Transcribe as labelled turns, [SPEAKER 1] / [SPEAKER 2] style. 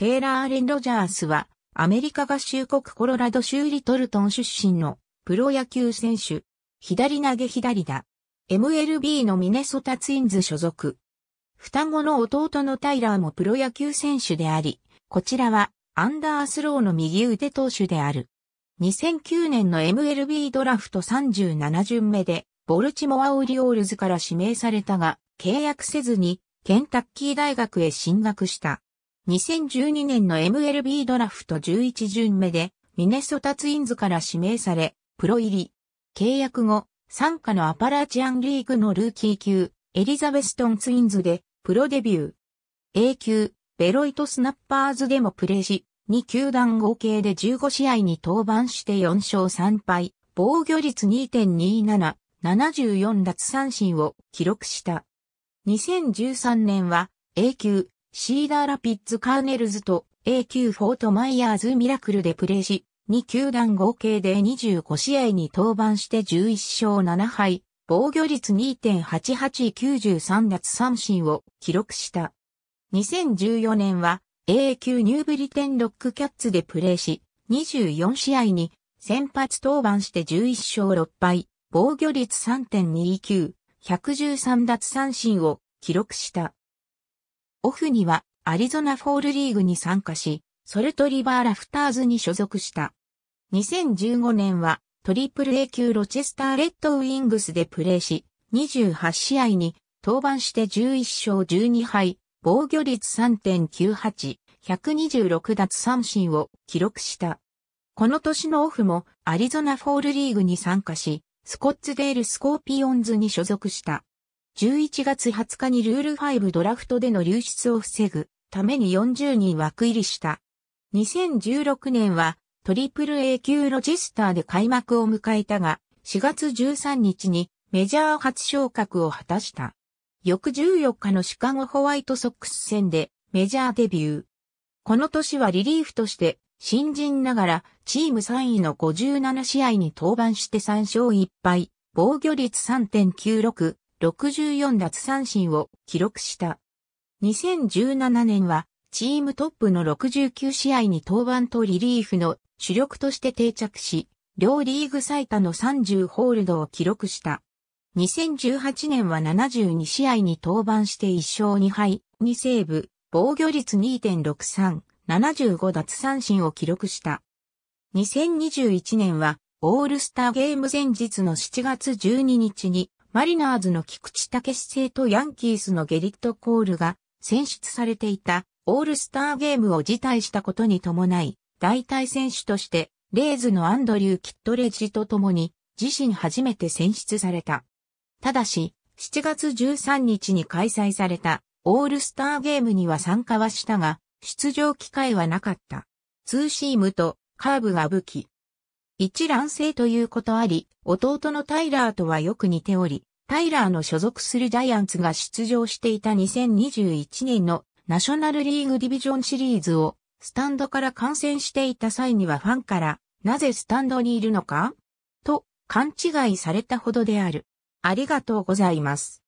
[SPEAKER 1] テイラー・アレン・ロジャースは、アメリカ合衆国コロラド州リトルトン出身のプロ野球選手、左投げ左打、MLB のミネソタツインズ所属。双子の弟のタイラーもプロ野球選手であり、こちらはアンダースローの右腕投手である。2009年の MLB ドラフト37巡目で、ボルチモア・オリオールズから指名されたが、契約せずに、ケンタッキー大学へ進学した。2012年の MLB ドラフト11巡目で、ミネソタツインズから指名され、プロ入り。契約後、参加のアパラチアンリーグのルーキー級、エリザベストンツインズで、プロデビュー。A 級、ベロイトスナッパーズでもプレーし、2球団合計で15試合に登板して4勝3敗、防御率2.27、74奪三振を記録した。2013年は A 級シーダーラピッツカーネルズと A 級フォートマイヤーズミラクルでプレーし、2球団合計で25試合に登板して11勝7敗、防御率2.8893奪三振を記録した。2014年は A 級ニューブリテンロックキャッツでプレーし、24試合に先発登板して11勝6敗、防御率3.29、113奪三振を記録した。オフにはアリゾナフォールリーグに参加し、ソルトリバーラフターズに所属した。2015年はトリプル A 級ロチェスターレッドウィングスでプレーし、28試合に登板して11勝12敗、防御率3.98、126奪三振を記録した。この年のオフもアリゾナフォールリーグに参加し、スコッツデールスコーピオンズに所属した。11月20日にルール5ドラフトでの流出を防ぐために40人枠入りした。2016年はトリプル A 級ロジスターで開幕を迎えたが、4月13日にメジャー初昇格を果たした。翌14日のシカゴホワイトソックス戦でメジャーデビュー。この年はリリーフとして新人ながらチーム3位の57試合に登板して3勝1敗、防御率3.96、64奪三振を記録した。2017年はチームトップの69試合に登板とリリーフの主力として定着し、両リーグ最多の30ホールドを記録した。2018年は72試合に登板して1勝2敗、2セーブ、防御率2.63、75奪三振を記録した。2021年は、オールスターゲーム前日の7月12日に、マリナーズの菊池武製とヤンキースのゲリット・コールが選出されていたオールスターゲームを辞退したことに伴い、代替選手としてレイズのアンドリュー・キットレジと共に自身初めて選出された。ただし、7月13日に開催されたオールスターゲームには参加はしたが、出場機会はなかった。ツーシームとカーブが武器。一卵性ということあり、弟のタイラーとはよく似ており、タイラーの所属するジャイアンツが出場していた2021年のナショナルリーグディビジョンシリーズをスタンドから観戦していた際にはファンからなぜスタンドにいるのかと勘違いされたほどである。ありがとうございます。